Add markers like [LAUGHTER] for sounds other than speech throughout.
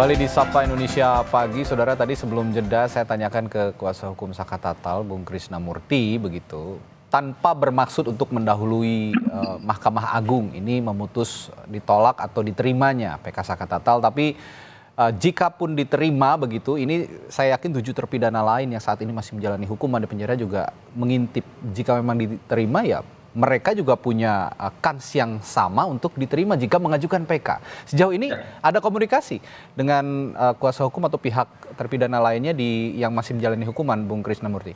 Kembali di Sapa Indonesia Pagi, Saudara tadi sebelum jeda saya tanyakan ke kuasa hukum Saka Tatal, Bung Krisna Murti, begitu. Tanpa bermaksud untuk mendahului eh, Mahkamah Agung ini memutus ditolak atau diterimanya PK Tatal, tapi eh, jika pun diterima begitu, ini saya yakin tujuh terpidana lain yang saat ini masih menjalani hukuman di penjara juga mengintip jika memang diterima ya mereka juga punya eh, kans yang sama untuk diterima jika mengajukan PK. Sejauh ini ya. ada komunikasi dengan eh, kuasa hukum atau pihak terpidana lainnya di yang masih menjalani hukuman, Bung Krisnamurti?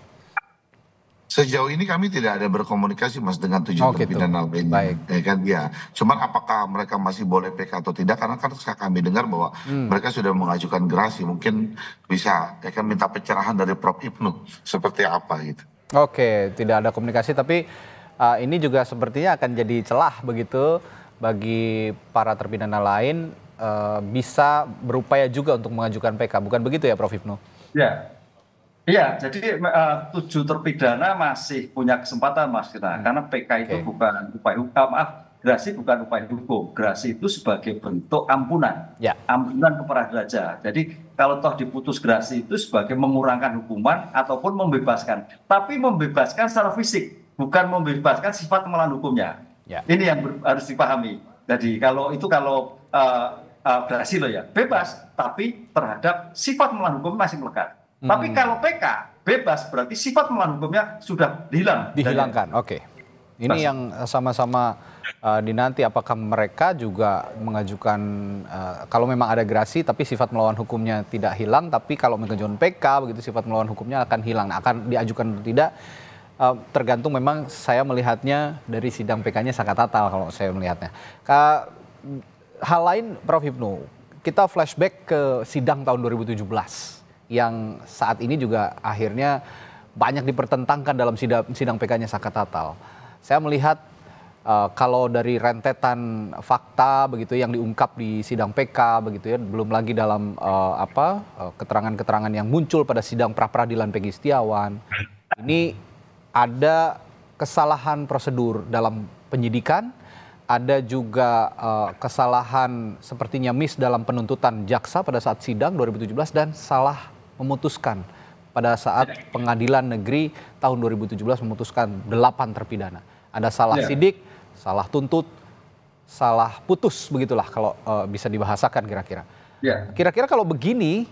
Sejauh ini kami tidak ada berkomunikasi mas dengan tujuh oh, gitu. terpidana gitu. lainnya, Baik. ya kan? Ya, cuman apakah mereka masih boleh PK atau tidak? Karena kan kami dengar bahwa hmm. mereka sudah mengajukan gerasi, mungkin bisa ya kan minta pencerahan dari Prof Ibnu seperti apa gitu. Oke, tidak ada komunikasi tapi uh, ini juga sepertinya akan jadi celah begitu bagi para terpidana lain uh, bisa berupaya juga untuk mengajukan PK. Bukan begitu ya Prof Hipno? Ya. Iya, jadi uh, tujuh terpidana masih punya kesempatan Mas kita hmm. karena PK itu okay. bukan upaya hukum, ah, maaf, gerasi bukan upaya hukum. Gerasi itu sebagai bentuk ampunan. Ya. Ampunan kepada raja. Jadi kalau toh diputus gerasi itu sebagai mengurangkan hukuman ataupun membebaskan. Tapi membebaskan secara fisik bukan membebaskan sifat melawan hukumnya. Ya. Ini yang harus dipahami. Jadi kalau itu kalau uh, uh, berhasil loh ya, bebas ya. tapi terhadap sifat melawan hukum masih melekat. Hmm. Tapi kalau PK bebas berarti sifat melawan hukumnya sudah hilang. Dihilangkan. Oke. Okay. Ini Mas. yang eh, sama-sama uh, dinanti apakah mereka juga mengajukan uh, kalau memang ada gerasi tapi sifat melawan hukumnya tidak hilang tapi kalau mengajukan PK begitu sifat melawan hukumnya akan hilang nah, akan diajukan atau tidak tergantung memang saya melihatnya dari sidang PK-nya sangat total kalau saya melihatnya. Ka, hal lain Prof Hipno, kita flashback ke sidang tahun 2017 yang saat ini juga akhirnya banyak dipertentangkan dalam sidang, sidang PK-nya sangat total. Saya melihat uh, kalau dari rentetan fakta begitu yang diungkap di sidang PK begitu ya belum lagi dalam uh, apa e, keterangan-keterangan uh, yang muncul pada sidang pra peradilan Peggy Setiawan ini ada kesalahan prosedur dalam penyidikan, ada juga uh, kesalahan sepertinya miss dalam penuntutan jaksa pada saat sidang 2017 dan salah memutuskan pada saat pengadilan negeri tahun 2017 memutuskan 8 terpidana. Ada salah ya. sidik, salah tuntut, salah putus begitulah kalau uh, bisa dibahasakan kira-kira. Ya. Kira-kira kalau begini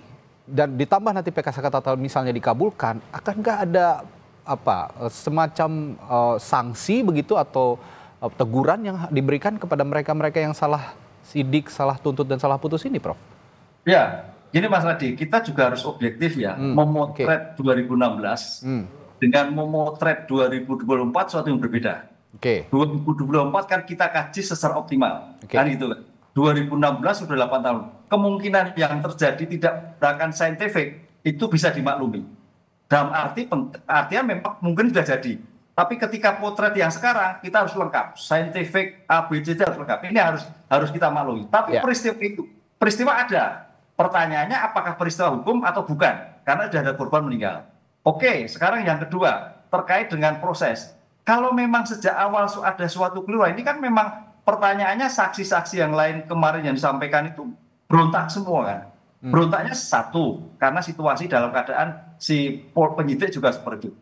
dan ditambah nanti PKS kata misalnya dikabulkan, akan nggak ada apa eh, semacam uh, sanksi begitu atau uh, teguran yang diberikan kepada mereka-mereka yang salah sidik, salah tuntut dan salah putus ini, Prof? Ya, gini Mas Radi, kita juga harus objektif ya, hmm, memotret okay. 2016 hmm. dengan memotret 2024 suatu yang berbeda. Oke. Okay. 2024 kan kita kaji secara optimal, okay. kan gitu 2016 kan? sudah 8 tahun. Kemungkinan yang terjadi tidak berakan saintifik itu bisa dimaklumi. Dalam arti artinya memang mungkin sudah jadi. Tapi ketika potret yang sekarang kita harus lengkap, scientific ABC harus lengkap. Ini harus harus kita maklumi. Tapi yeah. peristiwa itu, peristiwa ada. Pertanyaannya apakah peristiwa hukum atau bukan? Karena sudah ada korban meninggal. Oke, sekarang yang kedua terkait dengan proses. Kalau memang sejak awal ada suatu keluar, ini kan memang pertanyaannya saksi-saksi yang lain kemarin yang disampaikan itu berontak semua kan. Hmm. Berontaknya satu karena situasi dalam keadaan si penyidik juga seperti itu.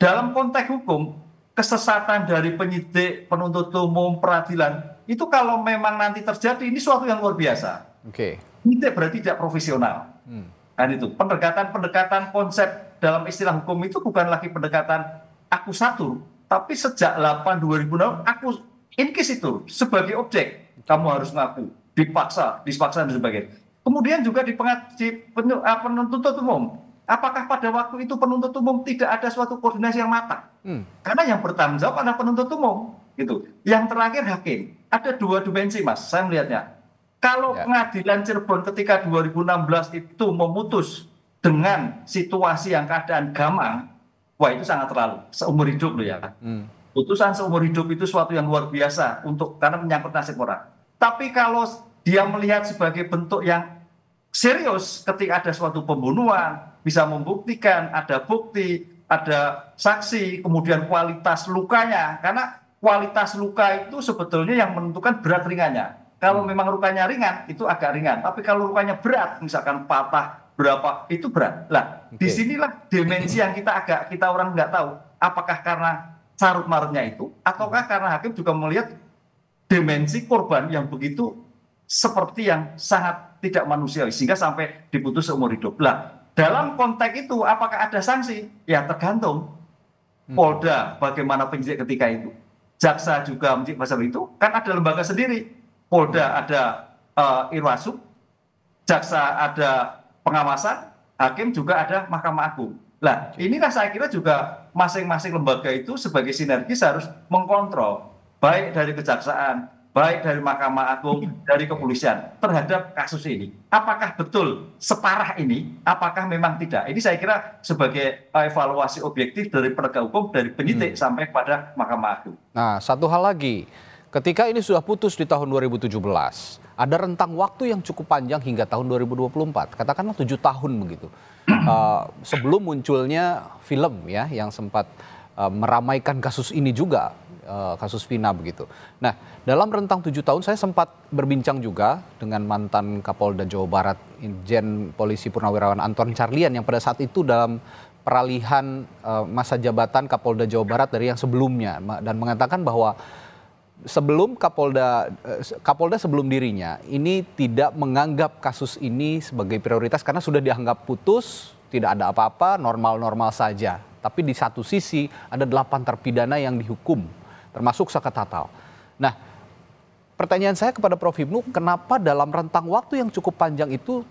Dalam konteks hukum, kesesatan dari penyidik, penuntut umum, peradilan itu kalau memang nanti terjadi ini suatu yang luar biasa. Oke. Okay. Penyidik berarti tidak profesional. Hmm. Dan nah, itu pendekatan-pendekatan konsep dalam istilah hukum itu bukan lagi pendekatan aku satu, tapi sejak 8 2006 aku inkis itu sebagai objek kamu harus ngaku dipaksa, dipaksa dan sebagainya. Kemudian juga di pengadilan penuntut umum apakah pada waktu itu penuntut umum tidak ada suatu koordinasi yang matang? Hmm. Karena yang bertanggung jawab adalah penuntut umum, gitu. Yang terakhir hakim. Ada dua dimensi, Mas. Saya melihatnya. Kalau ya. pengadilan Cirebon ketika 2016 itu memutus dengan situasi yang keadaan gamang, wah itu sangat terlalu seumur hidup loh ya. Hmm. Putusan seumur hidup itu suatu yang luar biasa untuk karena menyangkut nasib orang. Tapi kalau dia melihat sebagai bentuk yang serius ketika ada suatu pembunuhan, bisa membuktikan ada bukti, ada saksi, kemudian kualitas lukanya karena kualitas luka itu sebetulnya yang menentukan berat ringannya. Kalau hmm. memang lukanya ringan itu agak ringan, tapi kalau lukanya berat misalkan patah berapa itu berat. Lah, okay. disinilah dimensi yang kita agak kita orang nggak tahu apakah karena sarut marutnya itu ataukah karena hakim juga melihat dimensi korban yang begitu seperti yang sangat tidak manusiawi sehingga sampai diputus seumur hidup. Lah, dalam konteks itu apakah ada sanksi? Ya tergantung hmm. Polda bagaimana penyidik ketika itu. Jaksa juga menyidik masalah itu kan ada lembaga sendiri. Polda hmm. ada uh, eh, Irwasum, jaksa ada pengawasan, hakim juga ada Mahkamah Agung. Nah, inilah saya kira juga masing-masing lembaga itu sebagai sinergis harus mengkontrol baik dari kejaksaan, baik dari Mahkamah Agung, iya. dari kepolisian terhadap kasus ini. Apakah betul separah ini? Apakah memang tidak? Ini saya kira sebagai eh, evaluasi objektif dari penegak hukum, dari penyidik hmm. sampai pada Mahkamah Agung. Nah, satu hal lagi. Ketika ini sudah putus di tahun 2017, ada rentang waktu yang cukup panjang hingga tahun 2024, katakanlah tujuh tahun begitu. Uh, [CLEARS THROAT] sebelum munculnya film ya yang sempat uh, meramaikan kasus ini juga Eh, kasus Vina begitu. Nah, dalam rentang tujuh tahun saya sempat berbincang juga dengan mantan Kapolda Jawa Barat, Injen Polisi Purnawirawan Anton Carlian yang pada saat itu dalam peralihan uh, masa jabatan Kapolda Jawa Barat dari yang sebelumnya dan mengatakan bahwa sebelum Kapolda eh, Kapolda sebelum dirinya ini tidak menganggap kasus ini sebagai prioritas karena sudah dianggap putus, tidak ada apa-apa, normal-normal saja. Tapi di satu sisi ada delapan terpidana yang dihukum termasuk Saka Tatal. Nah, pertanyaan saya kepada Prof Hipnu, kenapa dalam rentang waktu yang cukup panjang itu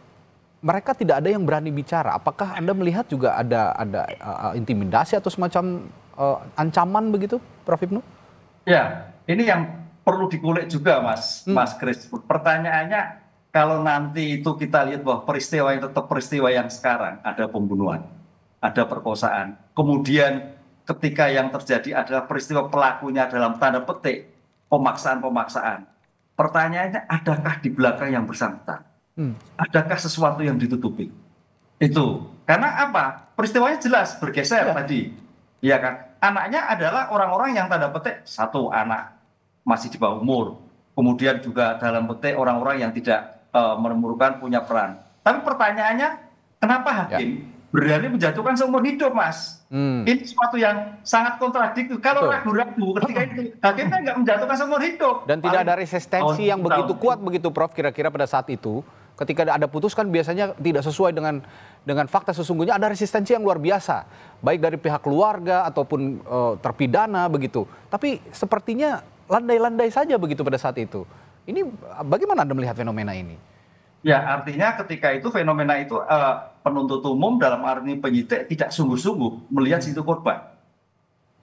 mereka tidak ada yang berani bicara? Apakah Anda melihat juga ada ada uh, intimidasi atau semacam uh, ancaman begitu, Prof Hipnu? Ya, ini yang perlu dikulik juga, Mas hmm. Mas Chris. Pertanyaannya kalau nanti itu kita lihat bahwa peristiwa yang tetap peristiwa yang sekarang ada pembunuhan, ada perkosaan, kemudian ketika yang terjadi adalah peristiwa pelakunya dalam tanda petik pemaksaan-pemaksaan. Pertanyaannya adakah di belakang yang bersangkutan? Hmm. Adakah sesuatu yang ditutupi? Itu. Karena apa? Peristiwanya jelas bergeser ya. tadi. Iya kan? Anaknya adalah orang-orang yang tanda petik satu anak masih di bawah umur. Kemudian juga dalam petik orang-orang yang tidak uh, punya peran. Tapi pertanyaannya kenapa ya. hakim ya berani menjatuhkan seumur hidup, Mas. Hmm. Ini sesuatu yang sangat kontradiktif. Kalau ragu-ragu ketika itu, hakimnya nggak menjatuhkan seumur hidup. Dan tidak ada resistensi yang begitu kuat begitu, Prof. Kira-kira pada saat itu, ketika ada putuskan, biasanya tidak sesuai dengan dengan fakta sesungguhnya ada resistensi yang luar biasa, baik dari pihak keluarga ataupun e, terpidana begitu. Tapi sepertinya landai-landai saja begitu pada saat itu. Ini bagaimana Anda melihat fenomena ini? ya artinya ketika itu fenomena itu eh, penuntut umum dalam arti penyidik tidak sungguh-sungguh melihat situ korban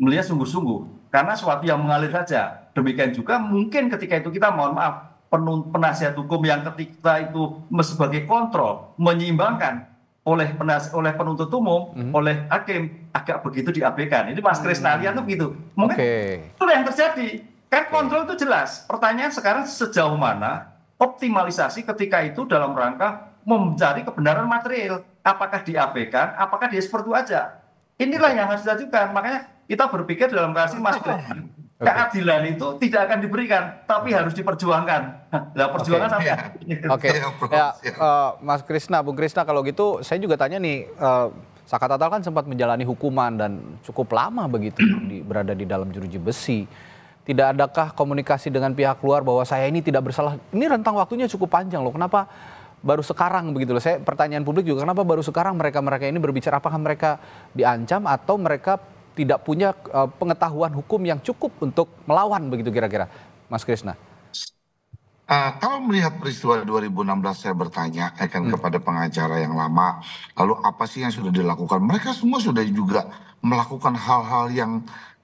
melihat sungguh-sungguh karena suatu yang mengalir saja demikian juga mungkin ketika itu kita mohon maaf penasihat hukum yang ketika itu sebagai kontrol menyeimbangkan oleh penas oleh penuntut umum mm -hmm. oleh hakim agak begitu diabaikan ini mas Krisna mm -hmm. tuh gitu mungkin okay. itu yang terjadi kan kontrol itu jelas pertanyaan sekarang sejauh mana optimalisasi ketika itu dalam rangka mencari kebenaran material. Apakah diabaikan, apakah dia seperti itu aja. Inilah yang harus diajukan. Makanya kita berpikir dalam kasih mas Glenn. Okay. Keadilan itu tidak akan diberikan, tapi okay. harus diperjuangkan. Nah, [LAUGHS] perjuangan okay. sampai. Oke. Iya. Okay. Iya, ya, uh, Mas Krisna, Bung Krisna, kalau gitu saya juga tanya nih, uh, eh, Sakatatal kan sempat menjalani hukuman dan cukup lama begitu di, berada di dalam jeruji besi. Tidak adakah komunikasi dengan pihak luar bahwa saya ini tidak bersalah? Ini rentang waktunya cukup panjang loh. Kenapa baru sekarang begitu loh. Saya pertanyaan publik juga kenapa baru sekarang mereka-mereka ini berbicara apakah mereka diancam atau mereka tidak punya eh, pengetahuan hukum yang cukup untuk melawan begitu kira-kira. Mas Krisna. Uh, kalau melihat peristiwa 2016 saya bertanya eh, kan hmm. kepada pengacara yang lama, lalu apa sih yang sudah dilakukan? Mereka semua sudah juga melakukan hal-hal yang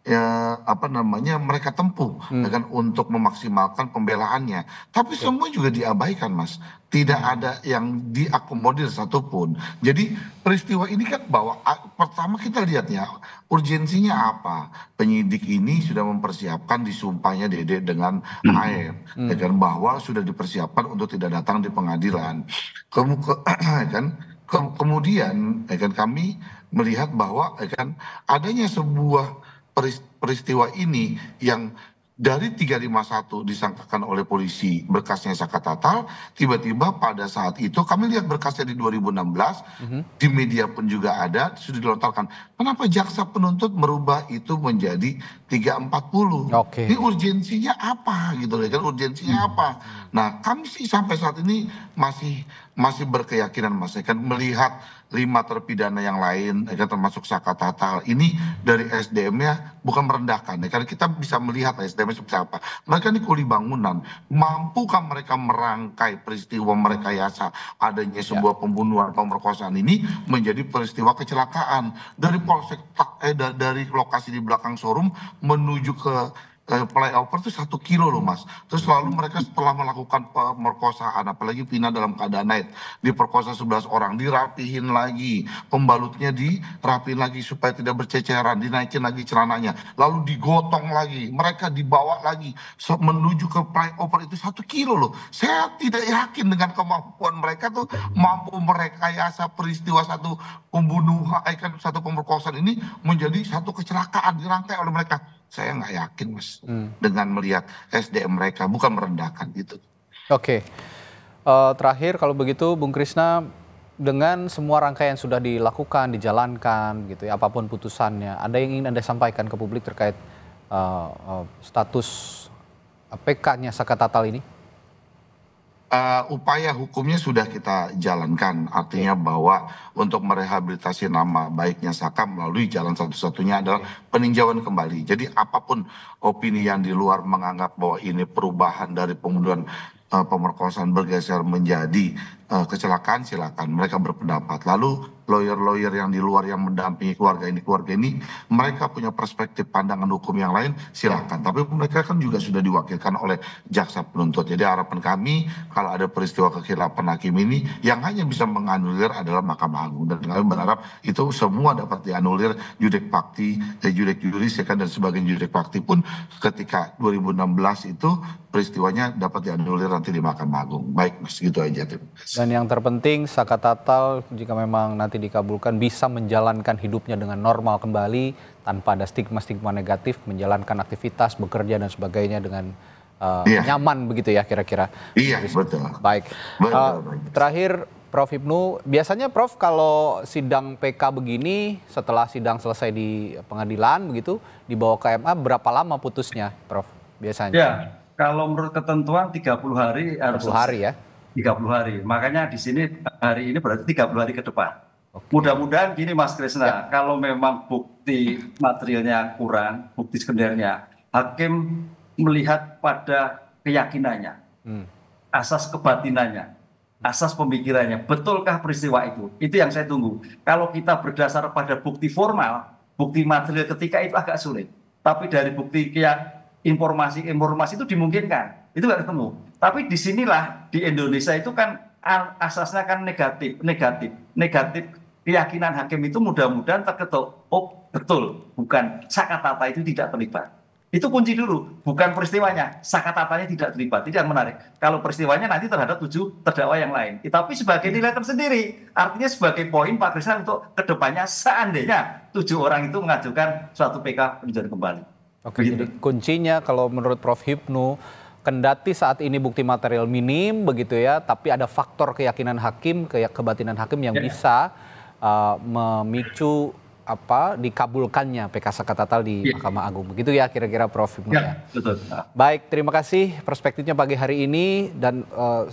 ya apa namanya mereka tempuh hmm. dengan untuk memaksimalkan pembelaannya. Tapi okay. Ya. semua juga diabaikan, Mas. Tidak hmm. ada yang diakomodir satupun. Jadi peristiwa ini kan bahwa pertama kita lihatnya urgensinya apa? Penyidik ini sudah mempersiapkan disumpahnya Dede dengan hmm. air, hmm. Ya kan bahwa sudah dipersiapkan untuk tidak datang di pengadilan. kamu ke, [CLEARS THROAT] kan kemudian ya kan kami melihat bahwa ya kan adanya sebuah peristiwa ini yang dari 351 disangkakan oleh polisi berkasnya Saka Tatal, tiba-tiba pada saat itu kami lihat berkasnya di 2016 mm -hmm. di media pun juga ada sudah dilontarkan. Kenapa jaksa penuntut merubah itu menjadi 340? Okay. Ini urgensinya apa gitu loh kan urgensinya mm -hmm. apa? Nah, kami sih sampai saat ini masih masih berkeyakinan mas kan melihat lima terpidana yang lain ya kan termasuk Saka Tatal ini dari SDM-nya bukan merendahkan ya kan kita bisa melihat SDM-nya seperti apa mereka ini kuli bangunan mampukah mereka merangkai peristiwa mereka yasa adanya ya. sebuah pembunuhan pemerkosaan ini menjadi peristiwa kecelakaan dari polsek eh, dari lokasi di belakang showroom menuju ke Eh, flyover itu satu kilo loh mas. Terus lalu mereka setelah melakukan pemerkosaan, apalagi Pina dalam keadaan naik, diperkosa 11 orang, dirapihin lagi, pembalutnya dirapihin lagi supaya tidak berceceran, dinaikin lagi celananya, lalu digotong lagi, mereka dibawa lagi menuju ke flyover itu satu kilo loh. Saya tidak yakin dengan kemampuan mereka tuh mampu merekayasa peristiwa satu pembunuhan, eh, kan satu pemerkosaan ini menjadi satu kecelakaan dirangkai oleh mereka saya nggak yakin mas hmm. dengan melihat SDM mereka bukan merendahkan itu. Oke, okay. uh, eh, terakhir kalau begitu Bung Krisna dengan semua rangkaian yang sudah dilakukan, dijalankan gitu ya apapun putusannya, ada yang ingin anda sampaikan ke publik terkait uh, uh, status PK-nya Saka Tatal ini? Eh, upaya hukumnya sudah kita jalankan artinya iya. bahwa untuk merehabilitasi nama baiknya Saka melalui jalan satu-satunya adalah iya. peninjauan kembali. Jadi apapun opini yang di luar menganggap bahwa ini perubahan dari pembunuhan uh, eh, pemerkosaan bergeser menjadi uh, kecelakaan silakan mereka berpendapat. Lalu lawyer-lawyer yang di luar yang mendampingi keluarga ini keluarga ini mereka punya perspektif pandangan hukum yang lain silakan tapi mereka kan juga sudah diwakilkan oleh jaksa penuntut jadi harapan kami kalau ada peristiwa kekhilafan hakim ini yang hanya bisa menganulir adalah Mahkamah Agung dan kami berharap itu semua dapat dianulir judek fakti eh, juris ya kan dan sebagian judek fakti pun ketika 2016 itu peristiwanya dapat dianulir nanti di Mahkamah Agung baik mas gitu aja terima dan yang terpenting Saka Tatal jika memang nanti nanti dikabulkan bisa menjalankan hidupnya dengan normal kembali tanpa ada stigma-stigma negatif, menjalankan aktivitas, bekerja dan sebagainya dengan uh, iya. nyaman begitu ya kira-kira. Iya, Jadi, betul. Baik. Betul, uh, betul. Terakhir Prof Ibnu, biasanya Prof kalau sidang PK begini setelah sidang selesai di pengadilan begitu dibawa ke MA berapa lama putusnya, Prof? Biasanya. Ya, kalau menurut ketentuan 30 hari harus 30 hari ya. 30 hari. Makanya di sini hari ini berarti 30 hari ke depan. Mudah-mudahan gini Mas Krisna, ya. kalau memang bukti materialnya kurang, bukti sekundernya, hakim melihat pada keyakinannya, hmm. asas kebatinannya, asas pemikirannya, betulkah peristiwa itu? Itu yang saya tunggu. Kalau kita berdasar pada bukti formal, bukti material ketika itu agak sulit. Tapi dari bukti kayak informasi-informasi itu dimungkinkan, itu nggak ketemu. Tapi disinilah di Indonesia itu kan asasnya kan negatif, negatif, negatif keyakinan hakim itu mudah-mudahan terketuk. Oh, betul, bukan sakatata itu tidak terlibat. Itu kunci dulu, bukan peristiwanya. Sakatatanya tidak terlibat, tidak menarik. Kalau peristiwanya nanti terhadap tujuh terdakwa yang lain. Eh, tapi sebagai iya. nilai tersendiri, artinya sebagai poin Pak Krisna untuk kedepannya seandainya tujuh orang itu mengajukan suatu PK peninjauan kembali. Oke, Begitu. jadi kuncinya kalau menurut Prof. Hipnu, kendati saat ini bukti material minim begitu ya, tapi ada faktor keyakinan hakim, ke kebatinan hakim yang ya. bisa uh, memicu apa dikabulkannya PK Sakatal di ya. Mahkamah Agung. Begitu ya kira-kira Prof. Ya, ya. Betul. Baik, terima kasih perspektifnya pagi hari ini dan uh,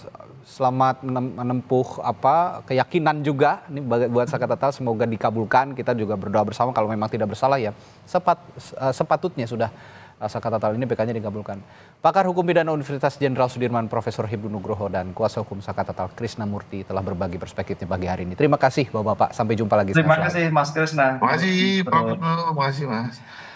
selamat menempuh apa keyakinan juga ini buat Sakatal semoga dikabulkan. Kita juga berdoa bersama kalau memang tidak bersalah ya. Sepat, uh, sepatutnya sudah Asal kata tal ini PK-nya dikabulkan. Pakar Hukum Pidana Universitas Jenderal Sudirman Profesor Hibnu Nugroho dan Kuasa Hukum Sakatatal Murti telah berbagi perspektifnya pagi hari ini. Terima kasih Bapak-Bapak. Sampai jumpa lagi. Terima kasih Mas Krisna. Terima kasih Pak Terima kasih Mas.